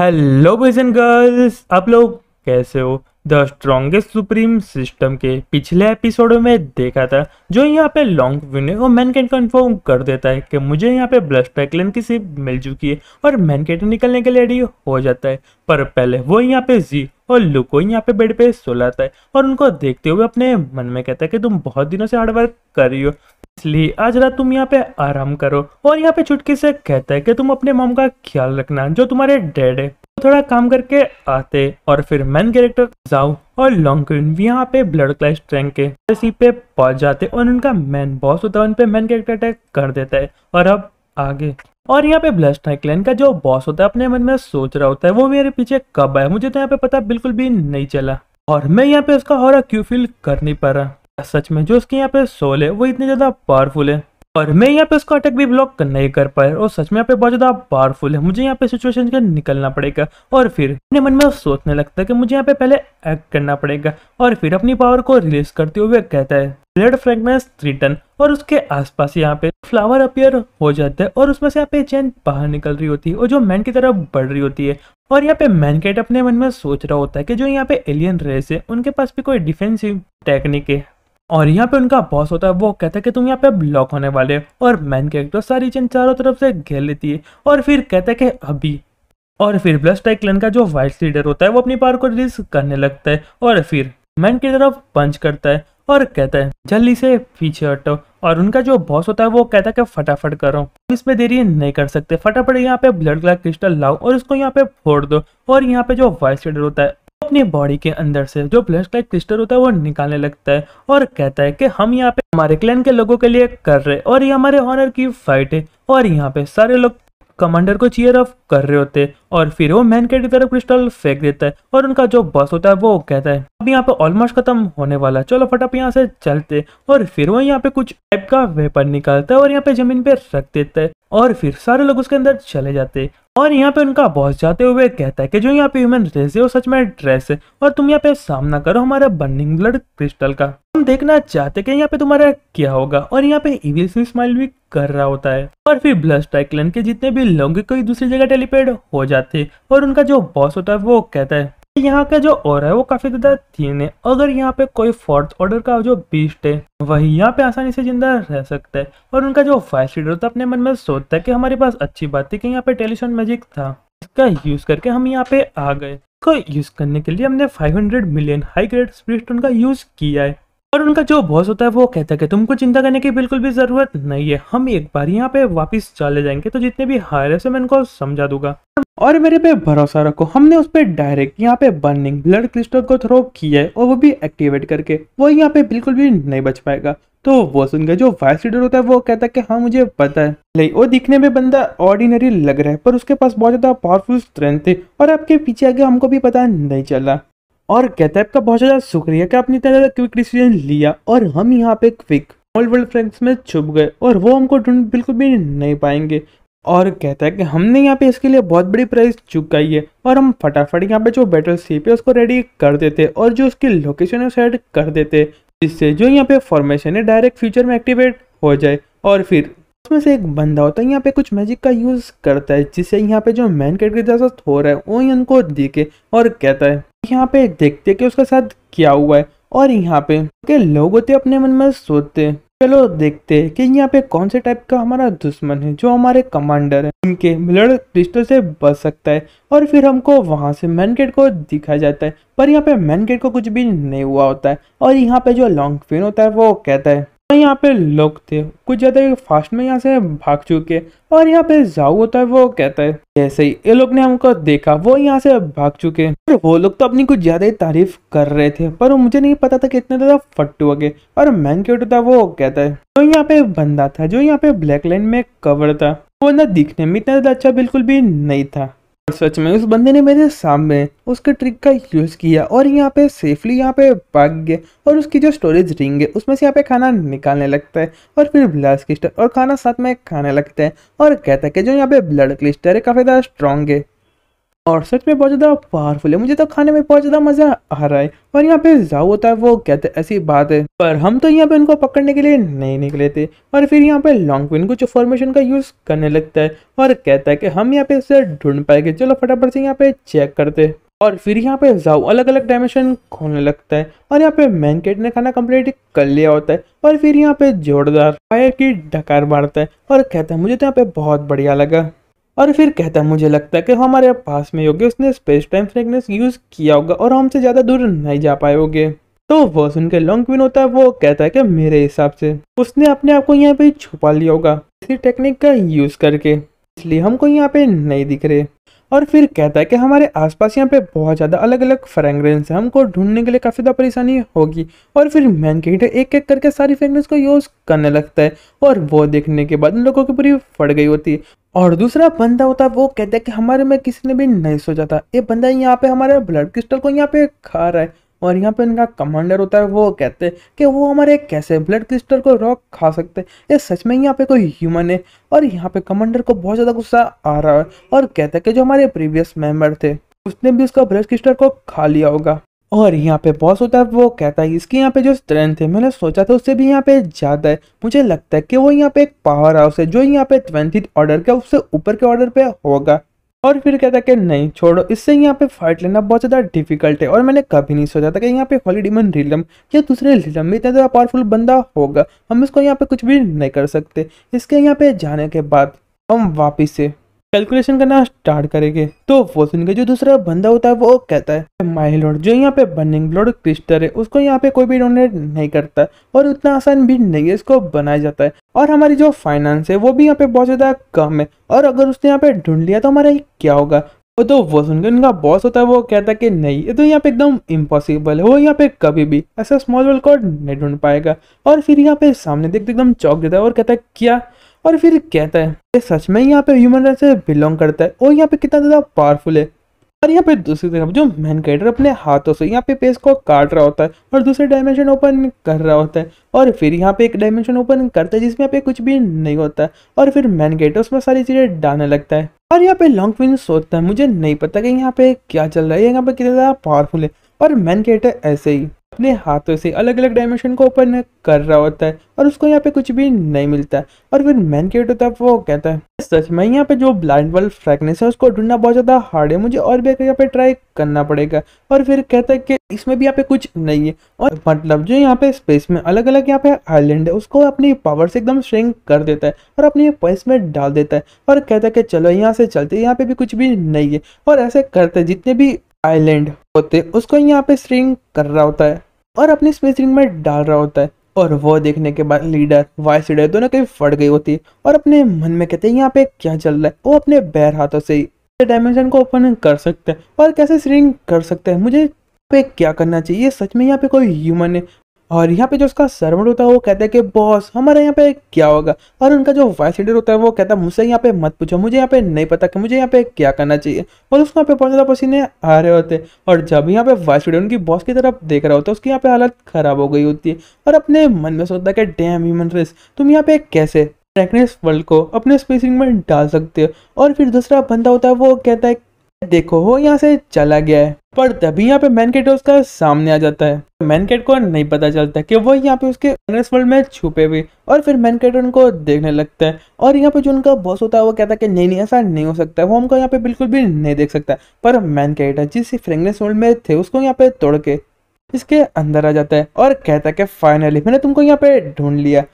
hello boys and girls आप लोग कैसे हो द स्ट्रॉन्गेस्ट सुप्रीम सिस्टम के पिछले एपिसोड में देखा था जो यहाँ पे लॉन्ग विनर और मैनकेट कन्फर्म कर देता है कि मुझे यहाँ पे ब्लश पैकलन की सीप मिल चुकी है और मैन मैनकेट निकलने के लिए रेडी हो जाता है पर पहले वो यहाँ पे जी और लुको यहाँ पे बेड पे सोलाता है और उनको देखते हुए अपने मन में कहता है कि तुम बहुत दिनों से हार्डवर्क कर रही हो इसलिए आज रात तुम यहाँ पे आराम करो और यहाँ पे चुटकी से कहता है कि तुम अपने मोम का ख्याल रखना जो तुम्हारे डैड है थोड़ा काम करके आते और फिर मेन कैरेक्टर जाओ और लॉन्ग क्वीन भी यहाँ पे ब्लड क्लैश ट्रैंक के इसी पे पहुंच जाते और उनका मैन बॉस होता है उन पे मैन कैरेक्टर अटैक कर देता है और अब आगे और यहाँ पे ब्लस्ट क्लैन का जो बॉस होता है अपने मन में सोच रहा होता है वो मेरे पीछे कब आया मुझे तो यहाँ पे पता बिल्कुल भी नहीं चला और मैं यहाँ पे उसका हॉरा क्यों फील कर नहीं पा रहा सच में जो उसके यहाँ पे सोल है वो इतने ज़्यादा पावरफुल है और मैं यहाँ पे उसका अटैक भी ब्लॉक नहीं कर पाया और सच में यहाँ पे बहुत ज़्यादा पावरफुल है मुझे यहाँ पे सिचुएशन का निकलना पड़ेगा और फिर अपने मन में सोचने लगता है कि मुझे यहाँ पे पहले एक्ट करना पड़ेगा और फिर अपनी पावर को रिलीज करते हुए कहता है ब्लड फ्रेगमेंस थ्री टन और उसके आसपास यहाँ पे फ्लावर अपियर हो जाता है और उसमें से यहाँ पे चैन बाहर निकल रही होती है और जो मैन की तरफ बढ़ रही होती है और यहाँ पे मैन कैट अपने मन में सोच रहा होता है कि जो यहाँ पे एलियन रेस है उनके पास भी कोई डिफेंसिव टेक्निक है और यहाँ पे उनका बॉस होता है वो कहता है कि तुम यहाँ पे ब्लॉक होने वाले हो और मैन कैरेक्टर सारी चीज चारों तरफ से घेर लेती है और फिर कहता है कि अभी और फिर ब्लस्ट टाइक्लन का जो वाइट लीडर होता है वो अपनी पार को रिलीज करने लगता है और फिर मैन की तरफ पंच करता है और कहता है जल्दी से पीछे हटो और उनका जो बॉस होता है वो कहता है कि फटाफट करो इसमें देरी नहीं कर सकते फटाफट यहाँ पे ब्लड का क्रिस्टल लाओ और उसको यहाँ पे फोड़ दो और यहाँ पे जो वाइस लीडर होता है अपने बॉडी के अंदर से जो ब्लड क्लैट क्रिस्टल होता है वो निकालने लगता है और कहता है कि हम यहाँ पे हमारे क्लैन के लोगों के लिए कर रहे और ये हमारे हॉनर की फाइट है और यहाँ पे सारे लोग कमांडर को चीयर अप कर रहे होते हैं और फिर वो मैन की तरफ क्रिस्टल फेंक देता है और उनका जो बॉस होता है वो कहता है अब यहाँ पे ऑलमोस्ट खत्म होने वाला चलो फटाफट यहाँ से चलते और फिर वो यहाँ पे कुछ टाइप का वेपन निकालता है और यहाँ पे जमीन पे रख देता है और फिर सारे लोग उसके अंदर चले जाते और यहाँ पे उनका बॉस जाते हुए कहता है कि जो यहाँ पे ह्यूमन रेस है वो सच में ड्रेस है और तुम यहाँ पे सामना करो हमारे बर्निंग ब्लड क्रिस्टल का हम देखना चाहते कि यहाँ पे तुम्हारा क्या होगा और यहाँ पे इविल स्माइल भी कर रहा होता है और फिर ब्लड टाइकलैंड के जितने भी लोग कोई दूसरी जगह टेलीपेड हो जाते और उनका जो बॉस होता है वो कहता है यहाँ का जो और है वो काफी ज्यादा थीन है अगर यहाँ पे कोई फोर्थ ऑर्डर का जो बीस्ट है वही यहाँ पे आसानी से जिंदा रह सकता है और उनका जो फाइव सीडर था अपने मन में सोचता है कि हमारे पास अच्छी बात थी कि यहाँ पे टेलीशन मैजिक था इसका यूज करके हम यहाँ पे आ गए को यूज करने के लिए हमने 500 मिलियन हाई ग्रेड स्प्रिट का यूज किया है और उनका जो बॉस होता है वो कहता है कि तुमको चिंता करने की बिल्कुल भी जरूरत नहीं है हम एक बार यहाँ पे वापस चले जाएंगे तो जितने भी हायर है मैं उनको समझा दूंगा और मेरे पे भरोसा रखो हमने उस पर डायरेक्ट यहाँ पे बर्निंग ब्लड क्रिस्टल को थ्रो किया है और वो भी एक्टिवेट करके वो यहाँ पे बिल्कुल भी नहीं बच पाएगा तो वो सुनकर जो वाइस लीडर होता है वो कहता है कि हाँ मुझे पता है नहीं वो दिखने में बंदा ऑर्डिनरी लग रहा है पर उसके पास बहुत ज्यादा पावरफुल स्ट्रेंथ थी और आपके पीछे आगे हमको भी पता नहीं चला और कहता है आपका बहुत ज़्यादा शुक्रिया कि आपने इतना ज़्यादा क्विक डिसीजन लिया और हम यहाँ पे क्विक ओल्ड वर्ल्ड फ्रेंड्स में छुप गए और वो हमको ढूंढ बिल्कुल भी नहीं पाएंगे और कहता है कि हमने यहाँ पे इसके लिए बहुत बड़ी प्राइस चुकाई है और हम फटाफट यहाँ पे जो बैटल सीप है उसको रेडी कर देते और जो उसकी लोकेशन है सेट कर देते जिससे जो यहाँ पे फॉर्मेशन है डायरेक्ट फ्यूचर में एक्टिवेट हो जाए और फिर उसमें से एक बंदा होता है यहाँ पे कुछ मैजिक का यूज़ करता है जिससे यहाँ पे जो मैन कैट हो रहा है वो इनको देखे और कहता है यहाँ पे देखते कि उसके साथ क्या हुआ है और यहाँ पे के लोग होते अपने मन में सोचते चलो देखते हैं कि यहाँ पे कौन से टाइप का हमारा दुश्मन है जो हमारे कमांडर है उनके ब्लड क्रिस्टल से बच सकता है और फिर हमको वहां से मैन गेट को दिखा जाता है पर यहाँ पे मैन गेट को कुछ भी नहीं हुआ होता है और यहाँ पे जो लॉन्ग फिन होता है वो कहता है यहाँ पे लोग थे कुछ ज्यादा फास्ट में यहाँ से भाग चुके और यहाँ पे जाऊ होता है वो कहता है जैसे ही ये लोग ने हमको देखा वो यहाँ से भाग चुके और वो लोग तो अपनी कुछ ज्यादा ही तारीफ कर रहे थे पर मुझे नहीं पता था कि इतने ज्यादा फट्टू गए और मैन क्यूट था वो कहता है तो यहाँ पे बंदा था जो यहाँ पे ब्लैक लाइन में कवर था वो ना दिखने में इतना ज्यादा अच्छा बिल्कुल भी नहीं था सच में उस बंदे ने मेरे सामने उसके ट्रिक का यूज़ किया और यहाँ पे सेफली यहाँ पे भाग गया और उसकी जो स्टोरेज रिंग है उसमें से यहाँ पे खाना निकालने लगता है और फिर ब्लड क्लिस्टर और खाना साथ में खाने लगता है और कहता है कि जो यहाँ पे ब्लड क्लिस्टर है काफ़ी ज़्यादा स्ट्रॉन्ग है और सच में बहुत ज़्यादा पावरफुल है मुझे तो खाने में बहुत ज़्यादा मज़ा आ रहा है और यहाँ पे जाओ होता है वो कहते हैं ऐसी बात है पर हम तो यहाँ पे उनको पकड़ने के लिए नहीं निकले थे और फिर यहाँ पे लॉन्ग पिन कुछ फॉर्मेशन का यूज़ करने लगता है और कहता है कि हम यहाँ पे इसे ढूंढ पाएंगे चलो फटाफट से यहाँ पे चेक करते और फिर यहाँ पे जाओ अलग अलग डायमेंशन खोलने लगता है और यहाँ पे मैन केट ने खाना कंप्लीट कर लिया होता है और फिर यहाँ पे जोरदार फायर की डकार मारता है और कहता है मुझे तो यहाँ पे बहुत बढ़िया लगा और फिर कहता मुझे लगता है कि हमारे पास में होगी उसने स्पेस टाइम फ्रेगनेस यूज़ किया होगा और हमसे ज़्यादा दूर नहीं जा पाए होगे तो वो के लॉन्ग क्वीन होता है वो कहता है कि मेरे हिसाब से उसने अपने आप को यहाँ पे छुपा लिया होगा इसी टेक्निक का यूज़ करके इसलिए हमको यहाँ पे नहीं दिख रहे और फिर कहता है कि हमारे आसपास यहाँ पे बहुत ज़्यादा अलग अलग फ्रेग्रेंस है हमको ढूंढने के लिए काफ़ी ज़्यादा परेशानी होगी और फिर मैन किट एक एक करके सारी फ्रेगनेंस को यूज़ करने लगता है और वो देखने के बाद उन लोगों की पूरी फट गई होती है और दूसरा बंदा होता है वो कहता है कि हमारे में किसी ने भी नहीं सोचा था ये बंदा यहाँ पे हमारे ब्लड क्रिस्टल को यहाँ पे खा रहा है और यहाँ पे इनका कमांडर होता है वो कहते हैं कि वो हमारे कैसे ब्लड क्रिस्टल को रॉक खा सकते हैं ये सच में यहाँ पे कोई ह्यूमन है और यहाँ पे कमांडर को बहुत ज़्यादा गुस्सा आ रहा है और कहते हैं कि जो हमारे प्रीवियस मेंबर थे उसने भी उसका ब्लड क्रिस्टल को खा लिया होगा और यहाँ पे बॉस होता है वो कहता है इसके यहाँ पे जो स्ट्रेंथ है मैंने सोचा था उससे भी यहाँ पे ज़्यादा है मुझे लगता है कि वो यहाँ पे एक पावर हाउस है जो यहाँ पे ट्वेंटी ऑर्डर का उससे ऊपर के ऑर्डर पे होगा और फिर कहता है कि नहीं छोड़ो इससे यहाँ पे फाइट लेना बहुत ज़्यादा डिफिकल्ट है और मैंने कभी नहीं सोचा था कि यहाँ पे हॉली डिमन रिलम या दूसरे रिलम में इतना ज़्यादा पावरफुल बंदा होगा हम इसको यहाँ पे कुछ भी नहीं कर सकते इसके यहाँ पे जाने के बाद हम वापिस से कैलकुलेशन करना स्टार्ट करेंगे तो वो सुन के जो दूसरा बंदा होता है वो कहता है माई लॉर्ड जो यहाँ पे बर्निंग लॉर्ड क्रिस्टर है उसको यहाँ पे कोई भी डोनेट नहीं करता और उतना आसान भी नहीं है इसको बनाया जाता है और हमारी जो फाइनेंस है वो भी यहाँ पे बहुत ज़्यादा कम है और अगर उसने यहाँ पे ढूंढ लिया तो हमारा क्या होगा वो तो वो सुन के उनका बॉस होता है वो कहता है कि नहीं ये तो यहाँ पे एकदम इम्पॉसिबल है वो यहाँ पे कभी भी ऐसा स्मॉल वर्ल्ड को नहीं ढूंढ पाएगा और फिर यहाँ पे सामने देखते एकदम चौक देता है और कहता है क्या और फिर कहता है ये सच में यहाँ पे ह्यूमन राइट से बिलोंग करता है और यहाँ पे कितना ज़्यादा पावरफुल है और यहाँ पे दूसरी तरफ जो मैन कैडर अपने हाथों से यहाँ पे पेस को काट रहा होता है और दूसरे डायमेंशन ओपन कर रहा होता है और फिर यहाँ पे एक डायमेंशन ओपन करता है जिसमें यहाँ पे कुछ भी नहीं होता है और फिर मैन कैडर उसमें सारी चीज़ें डालने लगता है और यहाँ पे लॉन्ग क्वीन सोचता है मुझे नहीं पता कि यहाँ पे क्या चल रहा है यहाँ पे कितना ज़्यादा पावरफुल है और मैन कैडर ऐसे ही अपने हाथों से अलग अलग डायमेंशन को ओपन कर रहा होता है और उसको यहाँ पे कुछ भी नहीं मिलता और फिर मैन क्रिएट होता है वो कहता है सच में यहाँ पे जो ब्लाइंड वर्ल्ड फ्रैगनेस है उसको ढूंढना बहुत ज़्यादा हार्ड है मुझे और भी यहाँ पे ट्राई करना पड़ेगा और फिर कहता है कि इसमें भी यहाँ पे कुछ नहीं है और मतलब जो यहाँ पे स्पेस में अलग अलग यहाँ पे आईलैंड है उसको अपनी पावर से एकदम श्रिंक कर देता है और अपनी पर्स में डाल देता है और कहता है कि चलो यहाँ से चलते यहाँ पे भी कुछ भी नहीं है और ऐसे करते जितने भी आइलैंड होते उसको यहाँ पे स्ट्रिंग कर रहा होता है और अपनी स्पेस रिंग में डाल रहा होता है और वो देखने के बाद लीडर वाइस लीडर दोनों कहीं फट गई होती है और अपने मन में कहते हैं यहाँ पे क्या चल रहा है वो अपने बैर हाथों से ही डायमेंशन को ओपन कर सकते हैं और कैसे स्ट्रिंग कर सकते हैं मुझे पे क्या करना चाहिए सच में यहाँ पे कोई ह्यूमन है और यहाँ पे जो उसका सर्वेंट होता है वो कहता है कि बॉस हमारे यहाँ पे क्या होगा और उनका जो वाइस लीडर होता है वो कहता है मुझसे यहाँ पे मत पूछो मुझे यहाँ पे नहीं पता कि मुझे यहाँ पे क्या करना चाहिए और उसको यहाँ पे बहुत ज़्यादा पसीने आ रहे होते और जब यहाँ पे वाइस लीडर उनकी बॉस की तरफ देख रहा होता है उसकी यहाँ पे हालत ख़राब हो गई होती है और अपने मन में सोचता है कि डैम ह्यूमन रेस तुम यहाँ पे कैसे वर्ल्ड को अपने स्पेसिंग में डाल सकते हो और फिर दूसरा बंदा होता है वो कहता है देखो हो यहाँ से चला गया है पर तभी यहाँ पे मैनकेट उसका सामने आ जाता है मैनकेट को नहीं पता चलता कि वो यहाँ पे उसके वर्ल्ड में छुपे हुए और फिर मैनकेट उनको देखने लगता है और यहाँ पे जो उनका बॉस होता है वो कहता है कि नहीं नहीं ऐसा नहीं हो सकता वो हमको यहाँ पे बिल्कुल भी नहीं देख सकता पर मैनकेट जिस फ्रेगनेस वर्ल्ड में थे उसको यहाँ पे तोड़ के इसके अंदर आ जाता है और कहता है कि फाइनली मैंने तुमको यहाँ पे ढूंढ लिया